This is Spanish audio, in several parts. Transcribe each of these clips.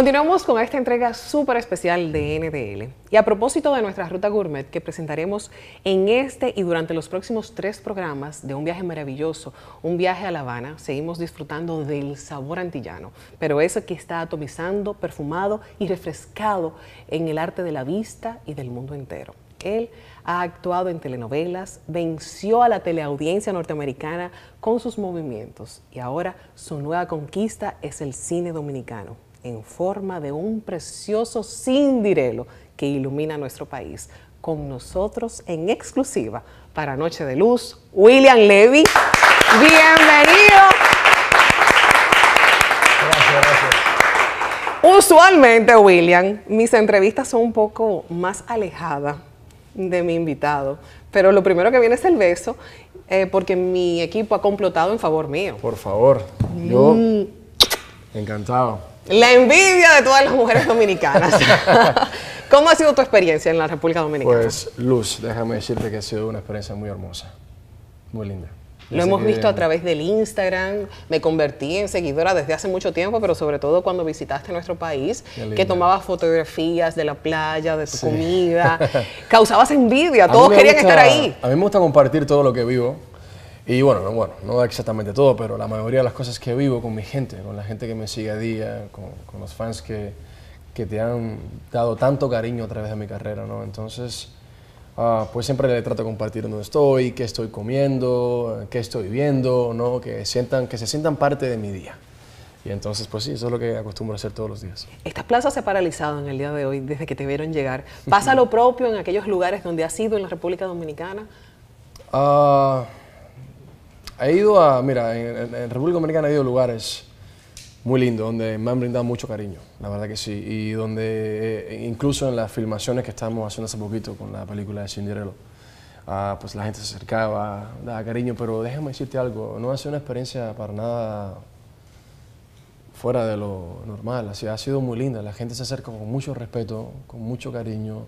Continuamos con esta entrega súper especial de NDL. Y a propósito de nuestra ruta gourmet que presentaremos en este y durante los próximos tres programas de un viaje maravilloso, un viaje a La Habana, seguimos disfrutando del sabor antillano, pero eso que está atomizando, perfumado y refrescado en el arte de la vista y del mundo entero. Él ha actuado en telenovelas, venció a la teleaudiencia norteamericana con sus movimientos y ahora su nueva conquista es el cine dominicano en forma de un precioso cindirelo que ilumina nuestro país. Con nosotros en exclusiva para Noche de Luz, William Levy. Bienvenido. Gracias, gracias. Usualmente, William, mis entrevistas son un poco más alejadas de mi invitado, pero lo primero que viene es el beso, eh, porque mi equipo ha complotado en favor mío. Por favor, yo mm. encantado. La envidia de todas las mujeres dominicanas. ¿Cómo ha sido tu experiencia en la República Dominicana? Pues, Luz, déjame decirte que ha sido una experiencia muy hermosa, muy linda. Lo hemos visto a través del Instagram, me convertí en seguidora desde hace mucho tiempo, pero sobre todo cuando visitaste nuestro país, que tomabas fotografías de la playa, de tu comida, causabas envidia, todos querían estar ahí. A mí me gusta compartir todo lo que vivo, y bueno, no, bueno, no exactamente todo, pero la mayoría de las cosas que vivo con mi gente, con la gente que me sigue a día, con, los fans que, que, te han dado tanto cariño a través de mi carrera, ¿no? Entonces, ah, pues siempre le trato de compartir dónde estoy, qué estoy comiendo, qué estoy viendo, ¿no? Que, sientan, que se sientan parte de mi día. Y entonces, pues sí, eso es lo que acostumbro a hacer todos los días. Esta plaza se ha paralizado en el día de hoy, desde que te vieron llegar. ¿Pasa lo propio en aquellos lugares donde has sido en la República Dominicana? Ah... He ido a, mira, en, República Dominicana he ido a lugares muy lindos donde me han brindado mucho cariño, la verdad que sí. Y donde, eh, incluso en las filmaciones que estamos haciendo hace poquito con la película de Cinderella, ah, pues la gente se acercaba, daba cariño, pero déjame decirte algo, no ha sido una experiencia para nada fuera de lo normal, así, ha sido muy linda, la gente se acerca con mucho respeto, con mucho cariño,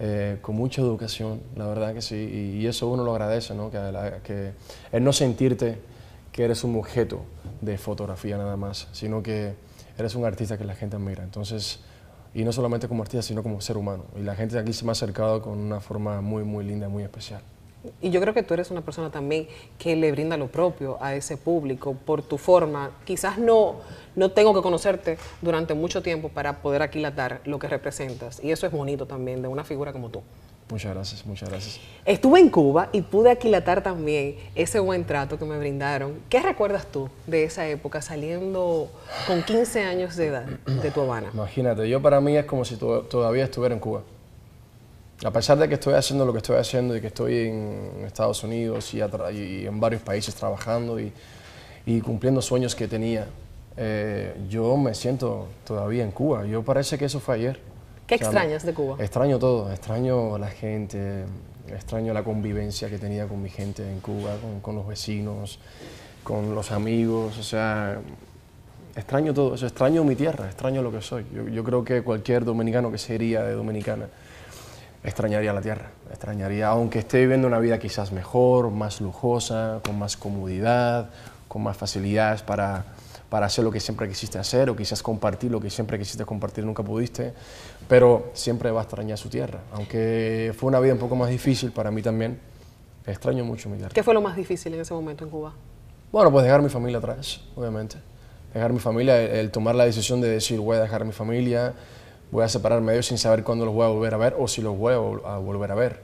eh, con mucha educación, la verdad que sí, y, eso uno lo agradece, ¿no? Que, el no sentirte que eres un objeto de fotografía nada más, sino que eres un artista que la gente admira. Entonces, y no solamente como artista, sino como ser humano. Y la gente de aquí se me ha acercado con una forma muy, muy linda, muy especial y yo creo que tú eres una persona también que le brinda lo propio a ese público por tu forma. Quizás no, no tengo que conocerte durante mucho tiempo para poder aquilatar lo que representas. Y eso es bonito también de una figura como tú. Muchas gracias, muchas gracias. Estuve en Cuba y pude aquilatar también ese buen trato que me brindaron. ¿Qué recuerdas tú de esa época saliendo con 15 años de edad de tu Habana? Imagínate, yo para mí es como si todavía estuviera en Cuba. A pesar de que estoy haciendo lo que estoy haciendo y que estoy en Estados Unidos y, en varios países trabajando y, cumpliendo sueños que tenía, eh, yo me siento todavía en Cuba. Yo parece que eso fue ayer. ¿Qué extrañas de Cuba? Extraño todo, extraño la gente, extraño la convivencia que tenía con mi gente en Cuba, con, los vecinos, con los amigos, o sea, extraño todo eso, extraño mi tierra, extraño lo que soy. Yo, creo que cualquier dominicano que sería de Dominicana extrañaría la tierra, extrañaría, aunque esté viviendo una vida quizás mejor, más lujosa, con más comodidad, con más facilidades para, hacer lo que siempre quisiste hacer o quizás compartir lo que siempre quisiste compartir, nunca pudiste, pero siempre va a extrañar su tierra. Aunque fue una vida un poco más difícil para mí también, extraño mucho mi tierra. ¿Qué fue lo más difícil en ese momento en Cuba? Bueno, pues dejar mi familia atrás, obviamente. Dejar mi familia, el, el tomar la decisión de decir voy a dejar mi familia, voy a separarme de ellos sin saber cuándo los voy a volver a ver o si los voy a, volver a ver.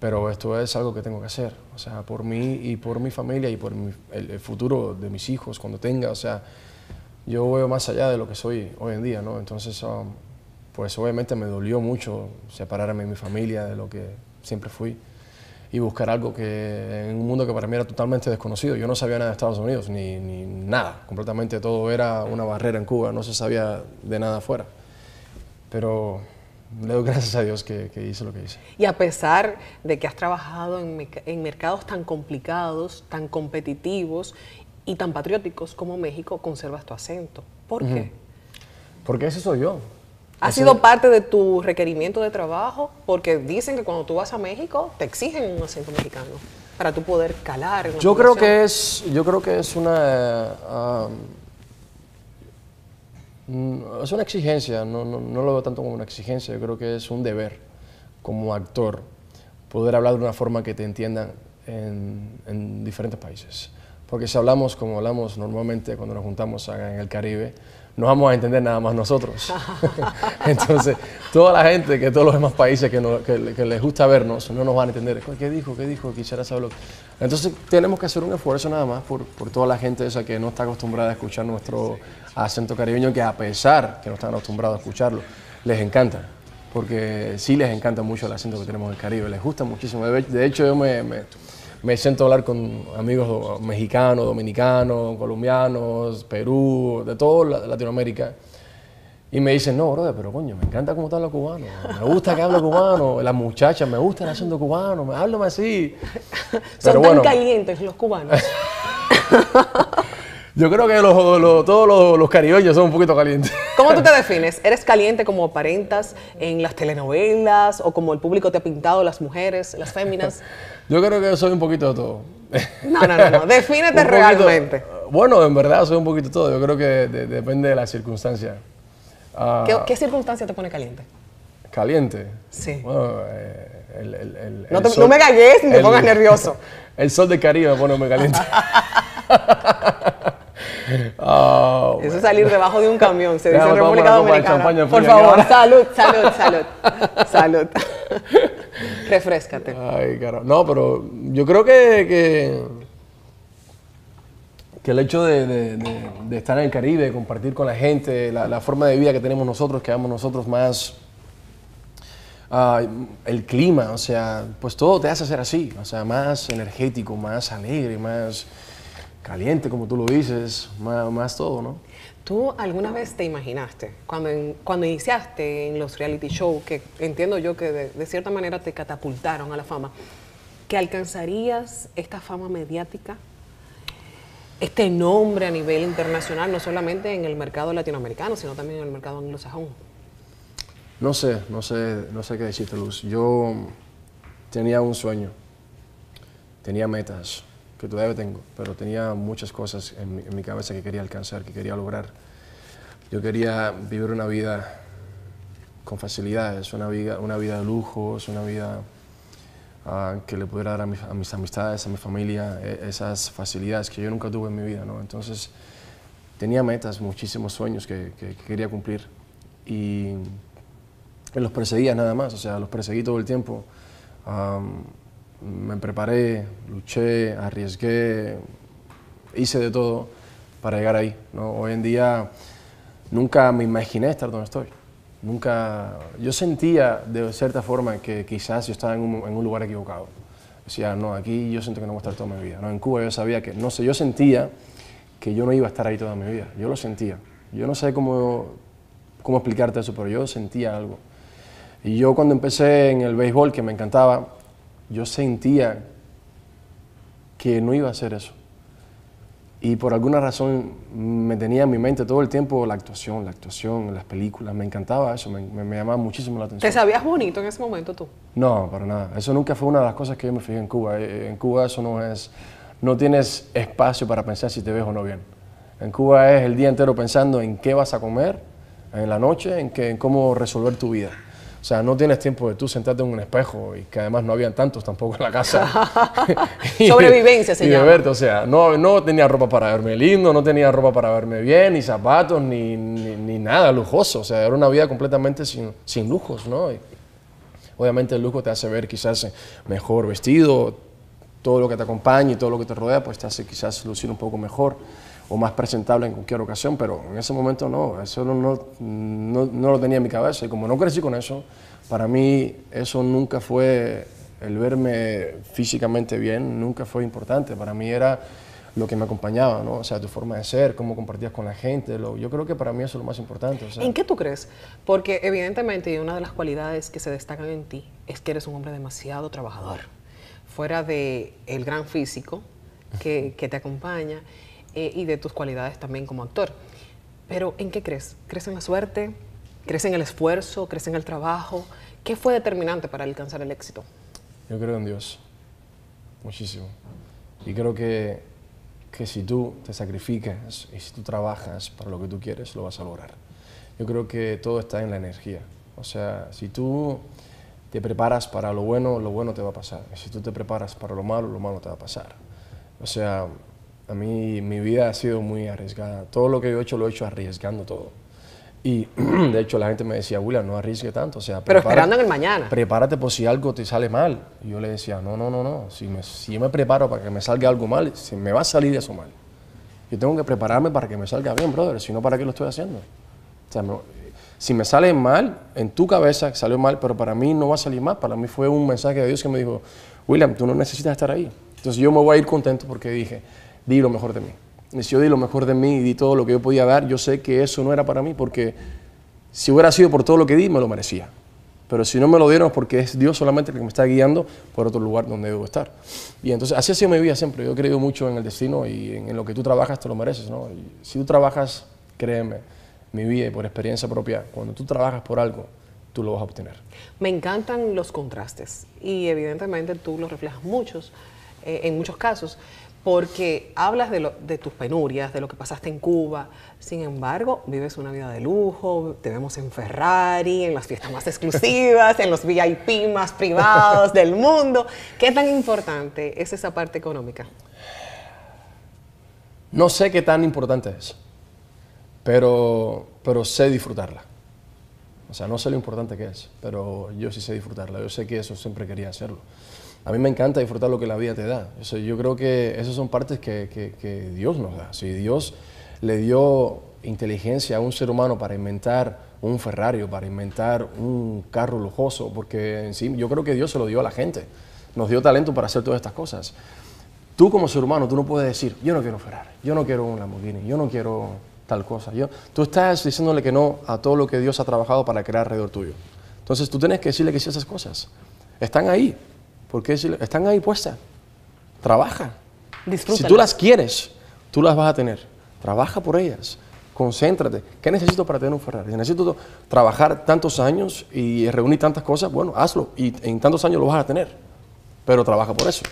Pero esto es algo que tengo que hacer, o sea, por mí y por mi familia y por el, futuro de mis hijos cuando tenga, o sea, yo veo más allá de lo que soy hoy en día, ¿no? Entonces, um, pues obviamente me dolió mucho separarme de mi familia, de lo que siempre fui, y buscar algo que en un mundo que para mí era totalmente desconocido. Yo no sabía nada de Estados Unidos, ni, ni nada, completamente todo era una barrera en Cuba, no se sabía de nada afuera pero le doy gracias a Dios que, hice lo que hice. Y a pesar de que has trabajado en, mercados tan complicados, tan competitivos y tan patrióticos como México, conservas tu acento. ¿Por qué? Porque ese soy yo. ¿Ha sido parte de tu requerimiento de trabajo? Porque dicen que cuando tú vas a México te exigen un acento mexicano para tú poder calar. yo creo que es, yo creo que es una, ah, Mm, es una exigencia, no, no, no, lo veo tanto como una exigencia, yo creo que es un deber como actor poder hablar de una forma que te entiendan en diferentes países. Porque si hablamos como hablamos normalmente cuando nos juntamos en el Caribe, no vamos a entender nada más nosotros. Entonces, toda la gente que todos los demás países que, les gusta vernos no nos van a entender. ¿Qué dijo? ¿Qué dijo? Quisiera saberlo. Entonces, tenemos que hacer un esfuerzo nada más por, por toda la gente esa que no está acostumbrada a escuchar nuestro acento caribeño, que a pesar que no están acostumbrados a escucharlo, les encanta. Porque sí les encanta mucho el acento que tenemos en el Caribe, les gusta muchísimo. De hecho, yo me, me me siento a hablar con amigos mexicanos, dominicanos, colombianos, Perú, de toda Latinoamérica. Y me dicen, no, brother, pero coño, me encanta cómo están los cubanos. Me gusta que hablo cubano. Las muchachas me gustan haciendo cubano. Háblame así. Son tan calientes los cubanos. Yo creo que los, todos los, los, son un poquito calientes. ¿Cómo tú te defines? ¿Eres caliente como aparentas en las telenovelas o como el público te ha pintado las mujeres, las féminas? Yo creo que soy un poquito de todo. No, no, no, no. defínete realmente. Bueno, en verdad soy un poquito todo. Yo creo que depende de la circunstancia. Ah, ¿Qué, circunstancia te pone caliente? ¿Caliente? Sí. Eh, no, me calles ni te pongas nervioso. El sol de Caribe me pone caliente. Oh, Eso es salir debajo de un camión, se dice en Por favor, salud, salud, salud. salud. Refrescate. No, pero yo creo que, que, el hecho de, estar en el Caribe, compartir con la gente, la, forma de vida que tenemos nosotros, que damos nosotros más. Ah, el clima, o sea, pues todo te hace ser así, o sea, más energético, más alegre, más caliente, como tú lo dices, más, todo, ¿no? ¿Tú alguna vez te imaginaste, cuando, cuando iniciaste en los reality shows, que entiendo yo que de, cierta manera te catapultaron a la fama, que alcanzarías esta fama mediática, este nombre a nivel internacional, no solamente en el mercado latinoamericano, sino también en el mercado anglosajón? No sé, no sé, no sé qué decirte, Luz. Yo tenía un sueño, tenía metas que todavía tengo, pero tenía muchas cosas en mi, cabeza que quería alcanzar, que quería lograr. Yo quería vivir una vida con facilidades, una vida, una vida de lujos, una vida ah, que le pudiera dar a mis, amistades, a mi familia, e, esas facilidades que yo nunca tuve en mi vida. ¿no? Entonces tenía metas, muchísimos sueños que, quería cumplir y los perseguía nada más, o sea, los perseguí todo el tiempo me preparé, luché, arriesgué, hice de todo para llegar ahí. Hoy en día nunca me imaginé estar donde estoy. Nunca, yo sentía de cierta forma que quizás yo estaba en un, lugar equivocado. Decía, no, aquí yo siento que no voy a estar toda mi vida. No, en Cuba yo sabía que, no sé, yo sentía que yo no iba a estar ahí toda mi vida. Yo lo sentía. Yo no sé cómo, cómo explicarte eso, pero yo sentía algo. Y yo cuando empecé en el béisbol, que me encantaba, yo sentía que no iba a hacer eso. Y por alguna razón me tenía en mi mente todo el tiempo la actuación, la actuación, las películas. Me encantaba eso, me, me, llamaba muchísimo la atención. ¿Te sabías bonito en ese momento tú? No, para nada. Eso nunca fue una de las cosas que yo me fijé en Cuba. Eh, en Cuba eso no es... No tienes espacio para pensar si te ves o no bien. En Cuba es el día entero pensando en qué vas a comer en la noche, en, qué en cómo resolver tu vida. O sea, no tienes tiempo de tú sentarte en un espejo y que además no habían tantos tampoco en la casa. Sobrevivencia señor. y de Verte, o sea, no, tenía ropa para verme lindo, no tenía ropa para verme bien, ni zapatos, ni, nada lujoso. O sea, era una vida completamente sin, lujos, ¿no? obviamente el lujo te hace ver quizás mejor vestido, todo lo que te acompaña y todo lo que te rodea, pues te hace quizás lucir un poco mejor o más presentable en cualquier ocasión, pero en ese momento no, eso no, no, no, lo tenía en mi cabeza y como no crecí con eso, para mí eso nunca fue, el verme físicamente bien nunca fue importante, para mí era lo que me acompañaba, ¿no? O sea, tu forma de ser, cómo compartías con la gente, lo, yo creo que para mí eso es lo más importante. ¿En qué tú crees? Porque evidentemente una de las cualidades que se destacan en ti es que eres un hombre demasiado trabajador, fuera de el gran físico que, que te acompaña eh, y de tus cualidades también como actor. Pero ¿en qué crees? ¿Crees en la suerte? ¿Crees en el esfuerzo? ¿Crees en el trabajo? ¿Qué fue determinante para alcanzar el éxito? Yo creo en Dios, muchísimo. Y creo que, que si tú te sacrificas y si tú trabajas para lo que tú quieres, lo vas a lograr. Yo creo que todo está en la energía. O sea, si tú te preparas para lo bueno, lo bueno te va a pasar. Y si tú te preparas para lo malo, lo malo te va a pasar. O sea, a mí mi vida ha sido muy arriesgada. Todo lo que yo he hecho lo he hecho arriesgando todo. Y de hecho la gente me decía, William, no arriesgue tanto. O sea, Pero esperando el mañana. Prepárate por si algo te sale mal. Y yo le decía, no, no, no, no. Si, yo me preparo para que me salga algo mal, si me va a salir eso mal. Yo tengo que prepararme para que me salga bien, brother. Si no, ¿para qué lo estoy haciendo? O sea, si me sale mal, en tu cabeza salió mal, pero para mí no va a salir mal. Para mí fue un mensaje de Dios que me dijo, William, tú no necesitas estar ahí. Entonces yo me voy a ir contento porque dije, di lo mejor de mí. Y si yo di lo mejor de mí y di todo lo que yo podía dar, yo sé que eso no era para mí, porque si hubiera sido por todo lo que di, me lo merecía. Pero si no me lo dieron es porque es Dios solamente el que me está guiando por otro lugar donde debo estar. Y entonces, así ha sido mi vida siempre. Yo he creído mucho en el destino y en lo que tú trabajas te lo mereces. ¿no? si tú trabajas, créeme, mi vida y por experiencia propia, cuando tú trabajas por algo, tú lo vas a obtener. Me encantan los contrastes y evidentemente tú los reflejas muchos, eh, en muchos casos porque hablas de, tus penurias, de lo que pasaste en Cuba, sin embargo, vives una vida de lujo, te vemos en Ferrari, en las fiestas más exclusivas, en los VIP más privados del mundo. ¿Qué tan importante es esa parte económica? No sé qué tan importante es, pero, pero sé disfrutarla. O sea, no sé lo importante que es, pero yo sí sé disfrutarla. Yo sé que eso siempre quería hacerlo a mí me encanta disfrutar lo que la vida te da. yo creo que esas son partes que, Dios nos da. Si Dios le dio inteligencia a un ser humano para inventar un Ferrari para inventar un carro lujoso, porque en sí yo creo que Dios se lo dio a la gente, nos dio talento para hacer todas estas cosas. Tú como ser humano, tú no puedes decir, yo no quiero Ferrari, yo no quiero un Lamborghini, yo no quiero tal cosa. tú estás diciéndole que no a todo lo que Dios ha trabajado para crear alrededor tuyo. Entonces tú tienes que decirle que sí a esas cosas. Están ahí, porque están ahí puestas. Trabaja. Si tú las quieres, tú las vas a tener. Trabaja por ellas. Concéntrate. ¿Qué necesito para tener un Ferrari? necesito trabajar tantos años y reunir tantas cosas, bueno, hazlo. Y en tantos años lo vas a tener. Pero trabaja por eso.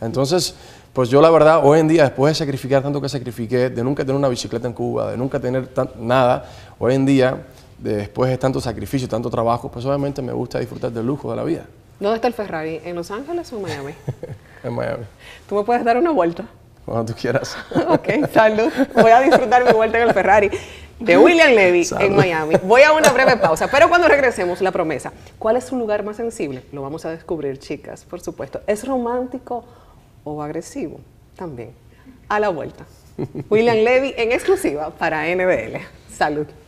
Entonces, pues yo la verdad, hoy en día, después de sacrificar tanto que sacrifiqué, de nunca tener una bicicleta en Cuba, de nunca tener nada, hoy en día, después de tanto sacrificio, tanto trabajo, pues obviamente me gusta disfrutar del lujo de la vida. ¿Dónde está el Ferrari? ¿En Los Ángeles o en Miami? en Miami. ¿Tú me puedes dar una vuelta? Cuando tú quieras. ok, salud. Voy a disfrutar mi vuelta en el Ferrari de William Levy en Miami. Voy a una breve pausa, pero cuando regresemos, la promesa. ¿Cuál es su lugar más sensible? Lo vamos a descubrir, chicas, por supuesto. ¿Es romántico o agresivo? También. A la vuelta. William Levy en exclusiva para NBL. Salud.